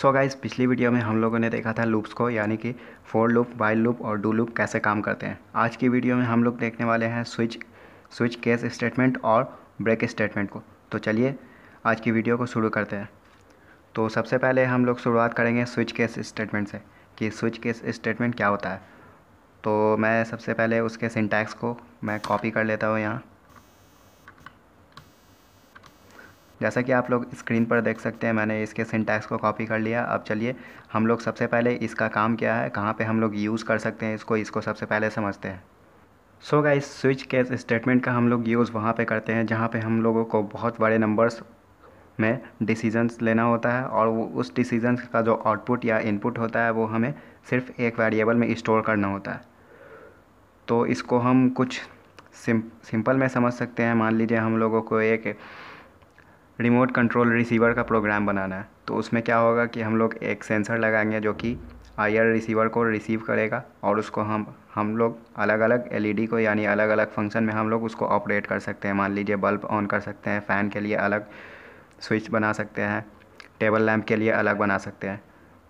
सो so guys पिछली video में हम लोगों ने देखा था लूप्स को यानी कि फोर लूप वाइल लूप और डू लूप कैसे काम करते हैं आज की वीडियो में हम लोग देखने वाले हैं स्विच स्विच केस स्टेटमेंट और ब्रेक स्टेटमेंट को तो चलिए आज की वीडियो को शुरू करते हैं तो सबसे पहले हम लोग शुरुआत करेंगे स्विच केस स्टेटमेंट से कि स्विच केस स्टेटमेंट क्या होता है तो मैं सबसे पहले उसके सिंटैक्स को मैं कॉपी कर लेता हूँ यहाँ जैसा कि आप लोग स्क्रीन पर देख सकते हैं मैंने इसके सिंटैक्स को कॉपी कर लिया अब चलिए हम लोग सबसे पहले इसका काम क्या है कहाँ पे हम लोग यूज़ कर सकते हैं इसको इसको सबसे पहले समझते हैं so guys switch case statement का हम लोग यूज़ वहाँ पे करते हैं जहाँ पे हम लोगों को बहुत बड़े नंबर्स में डिसीजंस लेना होता है और वो उस डिसीजंस का जो आउटपुट या इनपुट होता है वो हमें सिर्फ एक वेरिएबल में स्टोर करना होता है तो इसको हम कुछ सिंपल में समझ सकते हैं मान लीजिए हम लोगों को एक रिमोट कंट्रोल रिसीवर का प्रोग्राम बनाना है तो उसमें क्या होगा कि हम लोग एक सेंसर लगाएंगे जो कि आयर रिसीवर को रिसीव करेगा और उसको हम हम लोग अलग अलग एलईडी को यानी अलग अलग फंक्शन में हम लोग उसको ऑपरेट कर सकते हैं मान लीजिए बल्ब ऑन कर सकते हैं फ़ैन के लिए अलग स्विच बना सकते हैं टेबल लैम्प के लिए अलग बना सकते हैं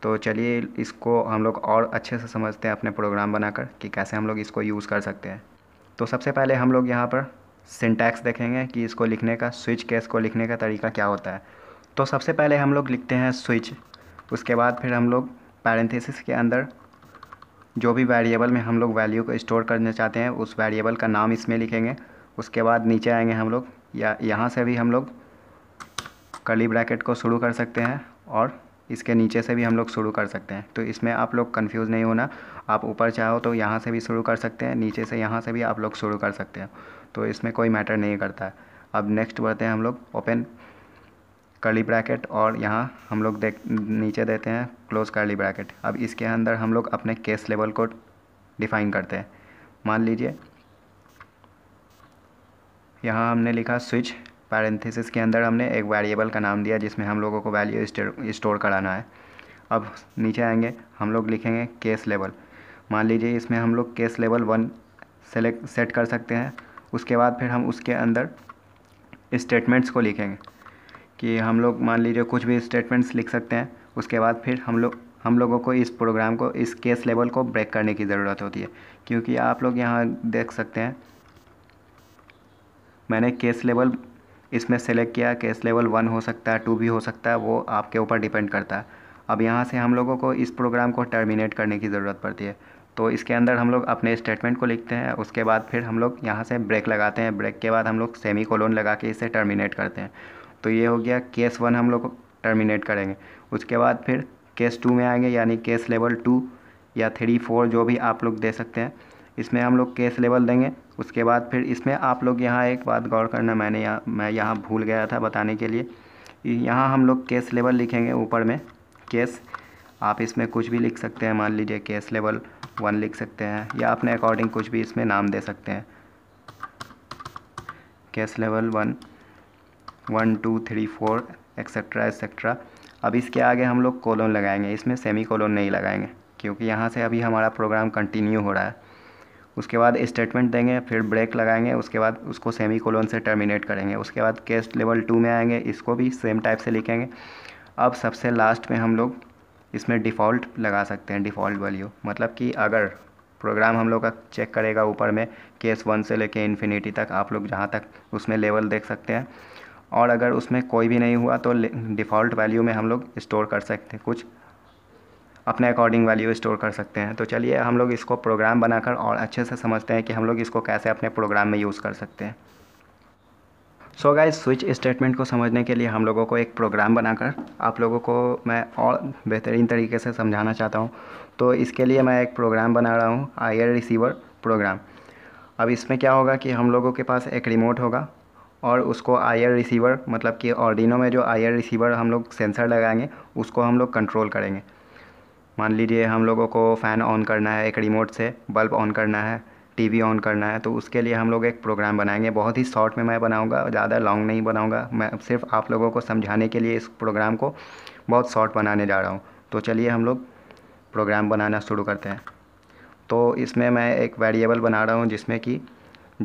तो चलिए इसको हम लोग और अच्छे से समझते हैं अपने प्रोग्राम बनाकर कि कैसे हम लोग इसको यूज़ कर सकते हैं तो सबसे पहले हम लोग यहाँ पर सिंटैक्स देखेंगे कि इसको लिखने का स्विच केस को लिखने का तरीका क्या होता है तो सबसे पहले हम लोग लिखते हैं स्विच उसके बाद फिर हम लोग पैरेंथेसिस के अंदर जो भी वेरिएबल में हम लोग वैल्यू को स्टोर करना चाहते हैं उस वेरिएबल का नाम इसमें लिखेंगे उसके बाद नीचे आएंगे हम लोग या यहाँ से भी हम लोग कली ब्रैकेट को शुरू कर सकते हैं और इसके नीचे से भी हम लोग शुरू कर सकते हैं तो इसमें आप लोग कंफ्यूज नहीं होना आप ऊपर चाहो तो यहाँ से भी शुरू कर सकते हैं नीचे से यहाँ से भी आप लोग शुरू कर सकते हैं तो इसमें कोई मैटर नहीं करता है अब नेक्स्ट बढ़ते हैं हम लोग ओपन करली ब्रैकेट और यहाँ हम लोग देख नीचे देते हैं क्लोज करली ब्रैकेट अब इसके अंदर हम लोग अपने केस लेवल को डिफाइन करते हैं मान लीजिए यहाँ हमने लिखा स्विच पैरेंथिस के अंदर हमने एक वेरिएबल का नाम दिया जिसमें हम लोगों को वैल्यू स्टोर कराना है अब नीचे आएंगे हम लोग लिखेंगे केस लेवल मान लीजिए इसमें हम लोग case level one select set कर सकते हैं उसके बाद फिर हम उसके अंदर स्टेटमेंट्स को लिखेंगे कि हम लोग मान लीजिए कुछ भी स्टेटमेंट्स लिख सकते हैं उसके बाद फिर हम लोग हम लोगों को इस प्रोग्राम को इस केस लेवल को ब्रेक करने की ज़रूरत होती है क्योंकि आप लोग यहाँ देख सकते हैं मैंने केस लेवल इसमें सेलेक्ट किया केस लेवल वन हो सकता है टू भी हो सकता है वो आपके ऊपर डिपेंड करता है अब यहाँ से हम लोगों को इस प्रोग्राम को टर्मिनेट करने की ज़रूरत पड़ती है तो इसके अंदर हम लोग अपने स्टेटमेंट को लिखते हैं उसके बाद फिर हम लोग यहाँ से ब्रेक लगाते हैं ब्रेक के बाद हम लोग सेमी कोलोन लगा के इसे टर्मिनेट करते हैं तो ये हो गया केस वन हम लोग टर्मिनेट करेंगे उसके बाद फिर केस टू में आएंगे यानी केस लेवल टू या थ्री फोर जो भी आप लोग दे सकते हैं इसमें हम लोग केस लेवल देंगे उसके बाद फिर इसमें आप लोग यहाँ एक बात गौर करना मैंने यहाँ मैं यहाँ भूल गया था बताने के लिए यहाँ हम लोग केस लेवल लिखेंगे ऊपर में केस आप इसमें कुछ भी लिख सकते हैं मान लीजिए केस लेवल वन लिख सकते हैं या अपने अकॉर्डिंग कुछ भी इसमें नाम दे सकते हैं case level one one two three four etcetera etcetera अब इसके आगे हम लोग कॉलोन लगाएंगे इसमें सेमी कॉलोन नहीं लगाएंगे क्योंकि यहाँ से अभी हमारा प्रोग्राम कंटिन्यू हो रहा है उसके बाद स्टेटमेंट देंगे फिर ब्रेक लगाएंगे उसके बाद उसको सेमी कोलोन से टर्मिनेट करेंगे उसके बाद केस लेवल टू में आएंगे इसको भी सेम टाइप से लिखेंगे अब सबसे लास्ट में हम लोग इसमें डिफ़ॉल्ट लगा सकते हैं डिफ़ॉल्ट वैल्यू मतलब कि अगर प्रोग्राम हम लोग का चेक करेगा ऊपर में केस वन से लेके इन्फिनिटी तक आप लोग जहाँ तक उसमें लेवल देख सकते हैं और अगर उसमें कोई भी नहीं हुआ तो डिफ़ॉल्ट वैल्यू में हम लोग स्टोर कर सकते हैं कुछ अपने अकॉर्डिंग वैल्यू स्टोर कर सकते हैं तो चलिए हम लोग इसको प्रोग्राम बनाकर और अच्छे से समझते हैं कि हम लोग इसको कैसे अपने प्रोग्राम में यूज़ कर सकते हैं सो गाइस स्विच स्टेटमेंट को समझने के लिए हम लोगों को एक प्रोग्राम बनाकर आप लोगों को मैं और बेहतरीन तरीके से समझाना चाहता हूँ तो इसके लिए मैं एक प्रोग्राम बना रहा हूँ आई रिसीवर प्रोग्राम अब इसमें क्या होगा कि हम लोगों के पास एक रिमोट होगा और उसको आई रिसीवर मतलब कि ऑर्डिनो में जो आई रिसीवर हम लोग सेंसर लगाएंगे उसको हम लोग कंट्रोल करेंगे मान लीजिए हम लोगों को फ़ैन ऑन करना है एक रिमोट से बल्ब ऑन करना है टीवी ऑन करना है तो उसके लिए हम लोग एक प्रोग्राम बनाएंगे बहुत ही शॉर्ट में मैं बनाऊंगा ज़्यादा लॉन्ग नहीं बनाऊंगा मैं सिर्फ आप लोगों को समझाने के लिए इस प्रोग्राम को बहुत शॉर्ट बनाने जा रहा हूँ तो चलिए हम लोग प्रोग्राम बनाना शुरू करते हैं तो इसमें मैं एक वेरिएबल बना रहा हूँ जिसमें कि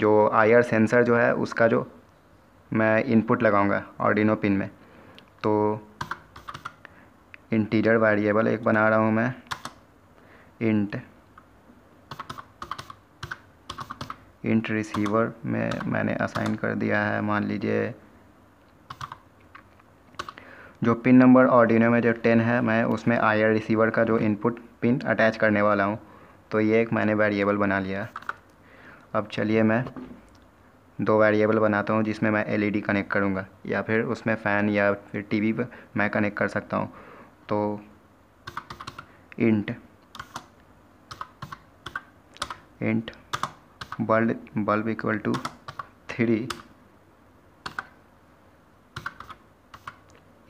जो आयर सेंसर जो है उसका जो मैं इनपुट लगाऊँगा ऑर्डिनो पिन में तो इंटीरियर वेरिएबल एक बना रहा हूँ मैं इंट इंट रिसीवर में मैंने असाइन कर दिया है मान लीजिए जो पिन नंबर ऑर्डिनो में जो टेन है मैं उसमें आयर रिसीवर का जो इनपुट पिन अटैच करने वाला हूँ तो ये एक मैंने वेरिएबल बना लिया अब चलिए मैं दो वेरिएबल बनाता हूँ जिसमें मैं एलईडी कनेक्ट करूँगा या फिर उसमें फ़ैन या फिर टीवी पर मैं कनेक्ट कर सकता हूँ तो int int bulb bulb equal to three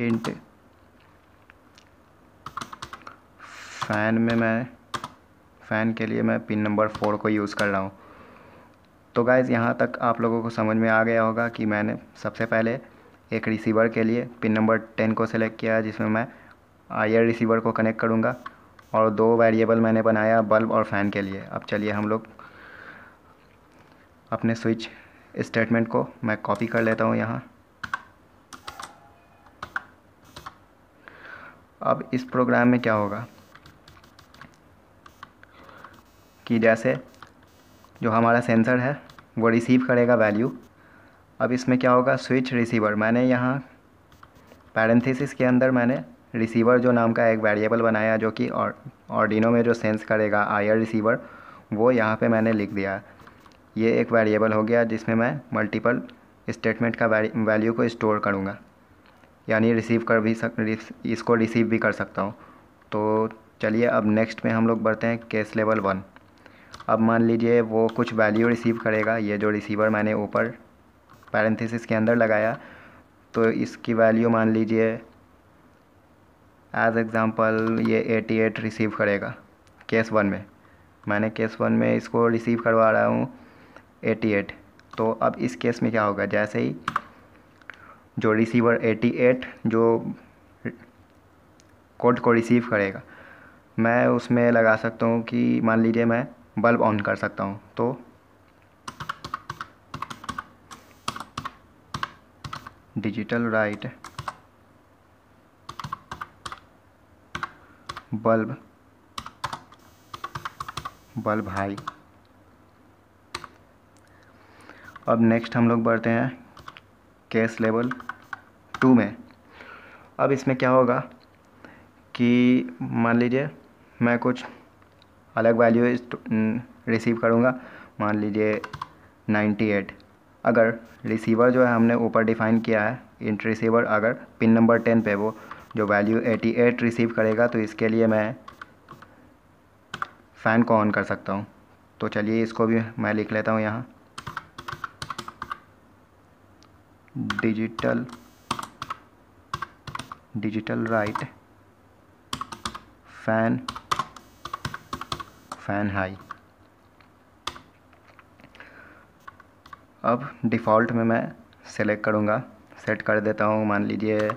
int fan में मैं फ़ैन के लिए मैं पिन नंबर फोर को यूज़ कर रहा हूँ तो गाइज़ यहाँ तक आप लोगों को समझ में आ गया होगा कि मैंने सबसे पहले एक रिसीवर के लिए पिन नंबर टेन को सेलेक्ट किया जिसमें मैं आयर रिसीवर को कनेक्ट करूँगा और दो वेरिएबल मैंने बनाया बल्ब और फ़ैन के लिए अब चलिए हम लोग अपने स्विच स्टेटमेंट को मैं कॉपी कर लेता हूँ यहाँ अब इस प्रोग्राम में क्या होगा कि जैसे जो हमारा सेंसर है वो रिसीव करेगा वैल्यू अब इसमें क्या होगा स्विच रिसीवर मैंने यहाँ पैरेंथिस के अंदर मैंने रिसीवर जो नाम का एक वेरिएबल बनाया जो कि ऑर्डिनो में जो सेंस करेगा आयर रिसीवर वो यहाँ पे मैंने लिख दिया ये एक वेरिएबल हो गया जिसमें मैं मल्टीपल स्टेटमेंट का वैल्यू को स्टोर करूँगा यानी रिसीव कर भी सक इसको रिसीव भी कर सकता हूँ तो चलिए अब नेक्स्ट में हम लोग बढ़ते हैं केस लेवल वन अब मान लीजिए वो कुछ वैल्यू रिसीव करेगा ये जो रिसीवर मैंने ऊपर पैरेंथिस के अंदर लगाया तो इसकी वैल्यू मान लीजिए एज एग्ज़ाम्पल ये एटी एट रिसीव करेगा केस वन में मैंने केस वन में इसको रिसीव करवा रहा हूँ एटी एट तो अब इस केस में क्या होगा जैसे ही जो रिसीवर एटी एट जो कोड को रिसीव करेगा मैं उसमें लगा सकता हूँ कि मान लीजिए मैं बल्ब ऑन कर सकता हूँ तो digital write bulb bulb high अब नेक्स्ट हम लोग बढ़ते हैं कैश लेवल टू में अब इसमें क्या होगा कि मान लीजिए मैं कुछ अलग वैल्यू रिसीव करूँगा मान लीजिए 98 अगर रिसीवर जो है हमने ऊपर डिफ़ाइन किया है इंट रिसीवर अगर पिन नंबर 10 पे वो जो वैल्यू 88 रिसीव करेगा तो इसके लिए मैं फ़ैन को ऑन कर सकता हूँ तो चलिए इसको भी मैं लिख लेता हूँ यहाँ digital digital write fan fan high अब डिफ़ॉल्ट में मैं सेलेक्ट करूँगा सेट कर देता हूँ मान लीजिए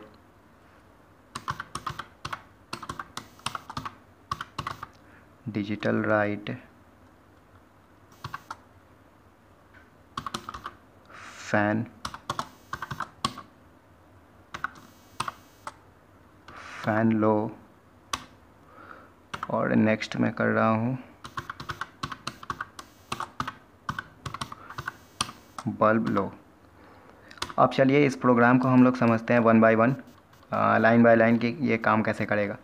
digital write fan फैन लो और नेक्स्ट मैं कर रहा हूँ बल्ब लो अब चलिए इस प्रोग्राम को हम लोग समझते हैं one by one line by line कि ये काम कैसे करेगा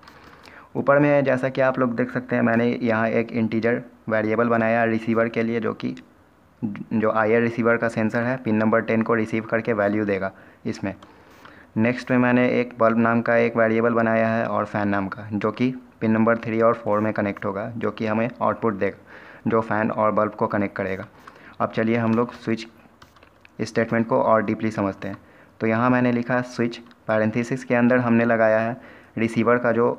ऊपर में जैसा कि आप लोग देख सकते हैं मैंने यहाँ एक इंटीजर वेरिएबल बनाया रिसीवर के लिए जो कि जो आई रिसीवर का सेंसर है पिन नंबर टेन को रिसीव करके वैल्यू देगा इसमें नेक्स्ट में मैंने एक बल्ब नाम का एक वेरिएबल बनाया है और फ़ैन नाम का जो कि पिन नंबर थ्री और फोर में कनेक्ट होगा जो कि हमें आउटपुट देगा जो फ़ैन और बल्ब को कनेक्ट करेगा अब चलिए हम लोग स्विच स्टेटमेंट को और डीपली समझते हैं तो यहाँ मैंने लिखा स्विच पैरेंथिस के अंदर हमने लगाया है रिसीवर का जो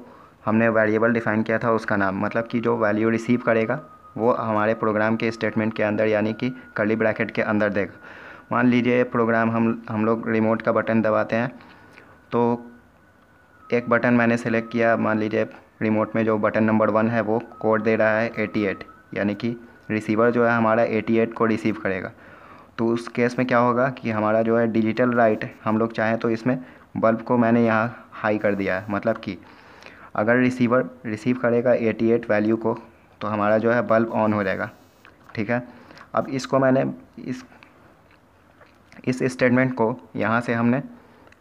हमने वेरिएबल डिफ़ाइन किया था उसका नाम मतलब कि जो वैल्यू रिसीव करेगा वो हमारे प्रोग्राम के स्टेटमेंट के अंदर यानी कि कर्ली ब्रैकेट के अंदर देगा मान लीजिए प्रोग्राम हम हम लोग रिमोट का बटन दबाते हैं तो एक बटन मैंने सेलेक्ट किया मान लीजिए रिमोट में जो बटन नंबर वन है वो कोड दे रहा है एट यानी कि रिसीवर जो है हमारा एट को रिसीव करेगा तो उस केस में क्या होगा कि हमारा जो है डिजिटल राइट हम लोग चाहें तो इसमें बल्ब को मैंने यहाँ हाई कर दिया है मतलब कि अगर रिसीवर रिसीव करेगा 88 वैल्यू को तो हमारा जो है बल्ब ऑन हो जाएगा ठीक है अब इसको मैंने इस इस स्टेटमेंट को यहाँ से हमने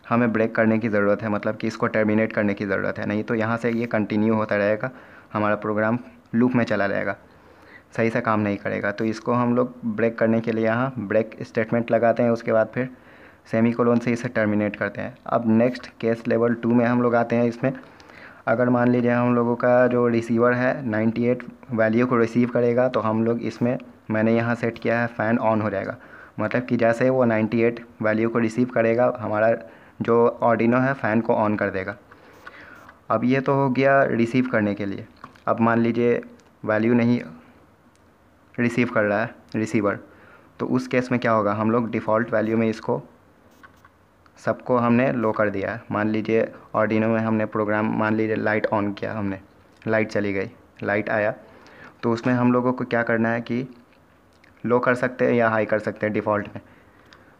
हमें ब्रेक करने की ज़रूरत है मतलब कि इसको टर्मिनेट करने की ज़रूरत है नहीं तो यहाँ से ये कंटिन्यू होता रहेगा हमारा प्रोग्राम लूप में चला जाएगा सही से काम नहीं करेगा तो इसको हम लोग ब्रेक करने के लिए यहाँ ब्रेक स्टेटमेंट लगाते हैं उसके बाद फिर सेमी कोलोन से इसे टर्मिनेट करते हैं अब नेक्स्ट केस लेवल टू में हम लोग आते हैं इसमें अगर मान लीजिए हम लोगों का जो रिसीवर है 98 वैल्यू को रिसीव करेगा तो हम लोग इसमें मैंने यहाँ सेट किया है फ़ैन ऑन हो जाएगा मतलब कि जैसे वो 98 वैल्यू को रिसीव करेगा हमारा जो ऑर्डिनो है फ़ैन को ऑन कर देगा अब ये तो हो गया रिसीव करने के लिए अब मान लीजिए वैल्यू नहीं रिसीव कर रहा है रिसीवर तो उस केस में क्या होगा हम लोग डिफ़ॉल्ट वैल्यू में इसको सबको हमने लो कर दिया मान लीजिए ऑर्डिनो में हमने प्रोग्राम मान लीजिए लाइट ऑन किया हमने लाइट चली गई लाइट आया तो उसमें हम लोगों को क्या करना है कि लो कर सकते हैं या हाई कर सकते हैं डिफ़ॉल्ट में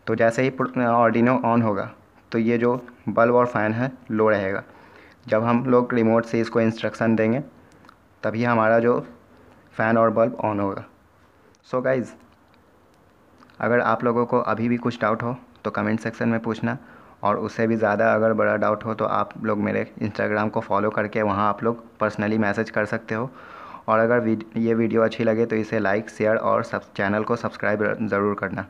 तो जैसे ही ऑर्डिनो ऑन होगा तो ये जो बल्ब और फ़ैन है लो रहेगा जब हम लोग रिमोट से इसको इंस्ट्रक्शन देंगे तभी हमारा जो फ़ैन और बल्ब ऑन होगा सो so गाइज़ अगर आप लोगों को अभी भी कुछ डाउट हो तो कमेंट सेक्शन में पूछना और उससे भी ज़्यादा अगर बड़ा डाउट हो तो आप लोग मेरे इंस्टाग्राम को फॉलो करके वहाँ आप लोग पर्सनली मैसेज कर सकते हो और अगर ये वीडियो अच्छी लगे तो इसे लाइक शेयर और सब चैनल को सब्सक्राइब ज़रूर करना